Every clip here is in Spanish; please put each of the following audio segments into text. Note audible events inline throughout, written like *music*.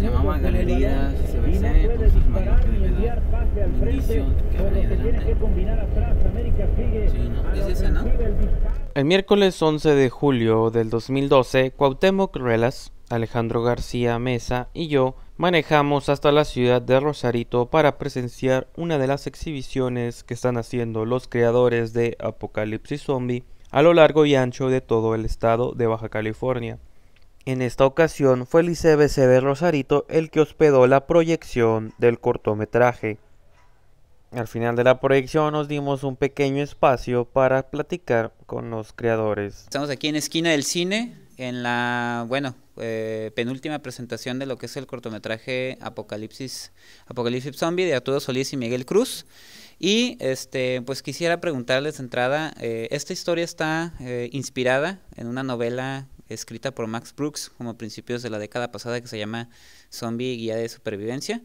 llama galerías, El miércoles 11 de julio del 2012, Cuauhtémoc Ruelas, Alejandro García Mesa y yo manejamos hasta la ciudad de Rosarito para presenciar una de las exhibiciones que están haciendo los creadores de Apocalipsis Zombie a lo largo y ancho de todo el estado de Baja California. En esta ocasión fue el ICBC de Rosarito el que hospedó la proyección del cortometraje. Al final de la proyección nos dimos un pequeño espacio para platicar con los creadores. Estamos aquí en Esquina del Cine, en la, bueno, eh, penúltima presentación de lo que es el cortometraje Apocalipsis, Zombie de Arturo Solís y Miguel Cruz. Y este, pues quisiera preguntarles de entrada, eh, esta historia está eh, inspirada en una novela escrita por Max Brooks como principios de la década pasada que se llama Zombie Guía de Supervivencia.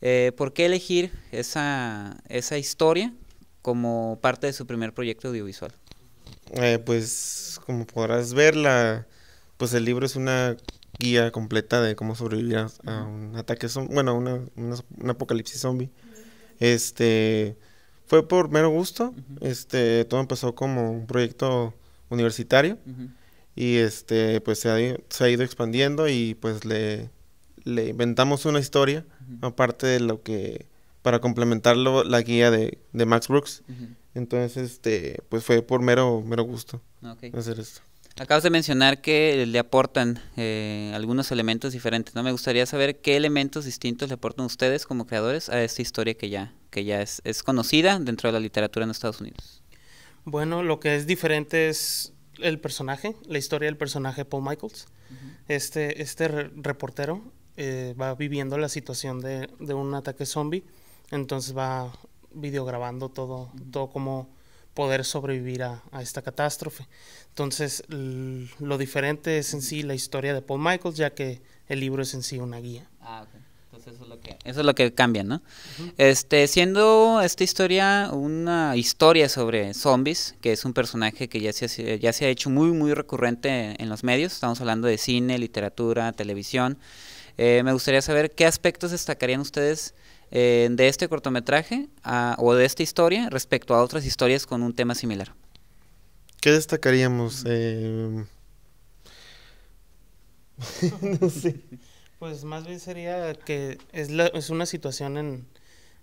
Eh, ¿Por qué elegir esa, esa historia como parte de su primer proyecto audiovisual? Eh, pues como podrás ver, pues el libro es una guía completa de cómo sobrevivir a, un ataque bueno, una, una, un apocalipsis zombie. Este fue por mero gusto. Este todo empezó como un proyecto universitario y este pues se ha, ha ido expandiendo y pues le, le inventamos una historia aparte de lo que para complementarlo la guía de, Max Brooks entonces este pues fue por mero mero gusto hacer esto Acabas de mencionar que le aportan eh, algunos elementos diferentes, ¿no? Me gustaría saber qué elementos distintos le aportan ustedes como creadores a esta historia que ya, que ya es, es conocida dentro de la literatura en Estados Unidos. Bueno, lo que es diferente es el personaje, la historia del personaje Paul Michaels. Este, este reportero eh, va viviendo la situación de, de, un ataque zombie, entonces va videograbando todo, todo cómo poder sobrevivir a, a esta catástrofe. Entonces, lo diferente es en sí la historia de Paul Michaels, ya que el libro es en sí una guía. Ah, okay eso es lo que, eso es lo que cambia, ¿no? Este, siendo esta historia una historia sobre zombies, que es un personaje que ya se, ya se ha hecho muy, muy recurrente en los medios, estamos hablando de cine, literatura, televisión, eh, me gustaría saber qué aspectos destacarían ustedes eh, de este cortometraje ah, o de esta historia respecto a otras historias con un tema similar. ¿Qué destacaríamos? Eh, *laughs* no sé. Pues más bien sería que es, es una situación en,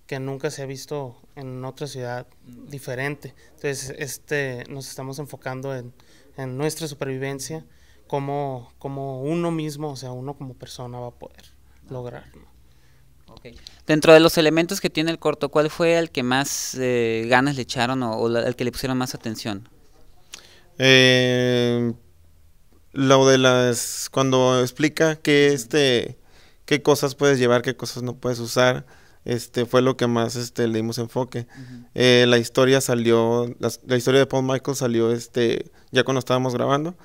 que nunca se ha visto en otra ciudad diferente. Entonces, este, nos estamos enfocando en, en nuestra supervivencia, como, como uno mismo, o sea, uno como persona va a poder lograrlo. Dentro de los elementos que tiene el corto, ¿cuál fue el que más eh, ganas le echaron o, al el que le pusieron más atención? Eh lo de las cuando explica que este qué cosas puedes llevar, qué cosas no puedes usar, este fue lo que más este le dimos enfoque. Eh, la historia salió, la, historia de Paul Michael salió este ya cuando estábamos grabando,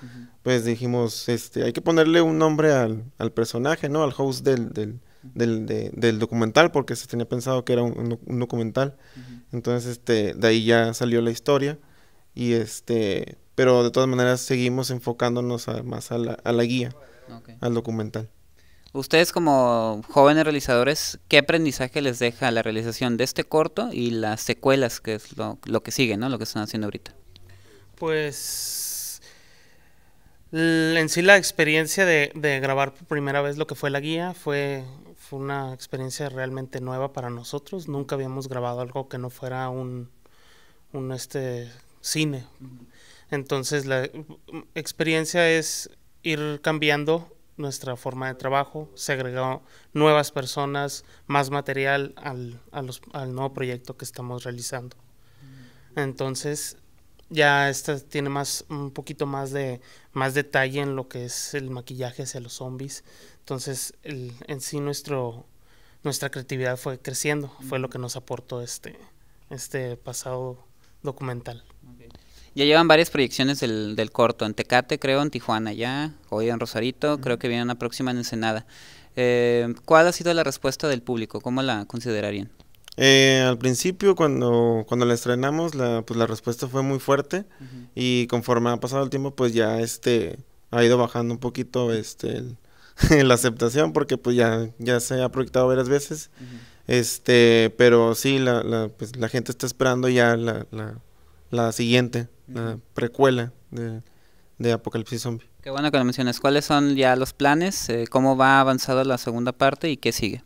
pues dijimos este hay que ponerle un nombre al, al personaje, ¿no? Al host del, del, del, del documental porque se tenía pensado que era un, un documental entonces este de ahí ya salió la historia y este pero de todas maneras seguimos enfocándonos más a la, a la guía, al documental. Ustedes como jóvenes realizadores, ¿qué aprendizaje les deja la realización de este corto y las secuelas, que es lo, que sigue, ¿no? Lo que están haciendo ahorita. Pues en sí la experiencia de, grabar por primera vez lo que fue la guía fue, una experiencia realmente nueva para nosotros. Nunca habíamos grabado algo que no fuera un, este, cine. Entonces la mm, experiencia es ir cambiando nuestra forma de trabajo, se nuevas personas, más material al, al nuevo proyecto que estamos realizando. Entonces ya esta tiene más un poquito más de más detalle en lo que es el maquillaje hacia los zombies. Entonces en sí nuestro nuestra creatividad fue creciendo, fue lo que nos aportó este este pasado documental. Ya llevan varias proyecciones del, corto, en Tecate creo, en Tijuana ya, hoy en Rosarito, creo que viene una próxima en Ensenada. Eh, ¿Cuál ha sido la respuesta del público? ¿Cómo la considerarían? Eh, al principio, cuando, cuando la estrenamos, la, pues la respuesta fue muy fuerte y conforme ha pasado el tiempo, pues ya este ha ido bajando un poquito este *laughs* la aceptación porque pues ya, ya se ha proyectado varias veces. Este, pero sí, la, pues, la gente está esperando ya la, siguiente, la precuela de, Apocalipsis Zombie. Qué bueno que lo mencionas. ¿Cuáles son ya los planes? Eh, ¿Cómo va avanzada la segunda parte y qué sigue?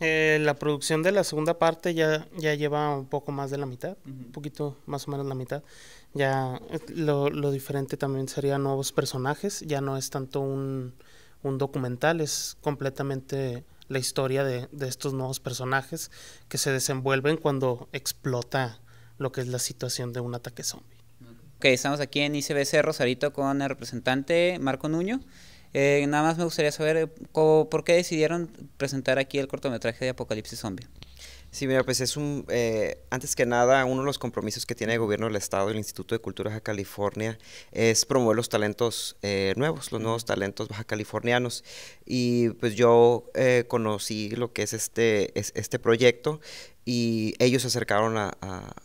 Eh, la producción de la segunda parte ya, ya lleva un poco más de la mitad, un poquito más o menos la mitad. Ya lo, diferente también serían nuevos personajes, ya no es tanto un, un documental, es completamente la historia de, estos nuevos personajes que se desenvuelven cuando explota lo que es la situación de un ataque zombie. Ok, estamos aquí en ICBC Rosarito con el representante Marco Nuño. Eh, nada más me gustaría saber eh, por qué decidieron presentar aquí el cortometraje de Apocalipsis Zombie. Sí, mira, pues es un, eh, antes que nada, uno de los compromisos que tiene el gobierno del Estado el Instituto de Cultura Baja California es promover los talentos eh, nuevos, los nuevos talentos baja californianos. Y pues yo eh, conocí lo que es este, este proyecto y ellos se acercaron a,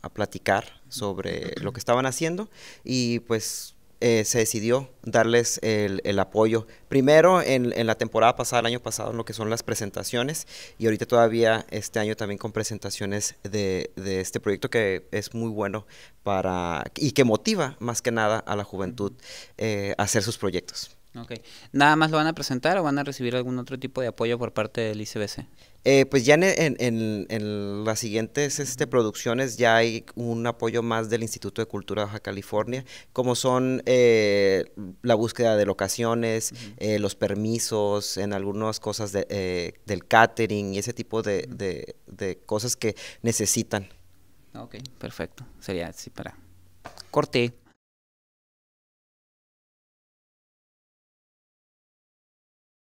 a platicar sobre lo que estaban haciendo y pues eh, se decidió darles el, apoyo. Primero en, la temporada pasada, el año pasado, en lo que son las presentaciones y ahorita todavía este año también con presentaciones de, este proyecto que es muy bueno para y que motiva más que nada a la juventud eh, a hacer sus proyectos. Ok. ¿Nada más lo van a presentar o van a recibir algún otro tipo de apoyo por parte del ICBC? Eh, pues ya en, las siguientes este, producciones ya hay un apoyo más del Instituto de Cultura de Baja California, como son eh, la búsqueda de locaciones, eh, los permisos, en algunas cosas del catering y ese tipo de, cosas que necesitan. Ok, perfecto. Sería así para... Corté.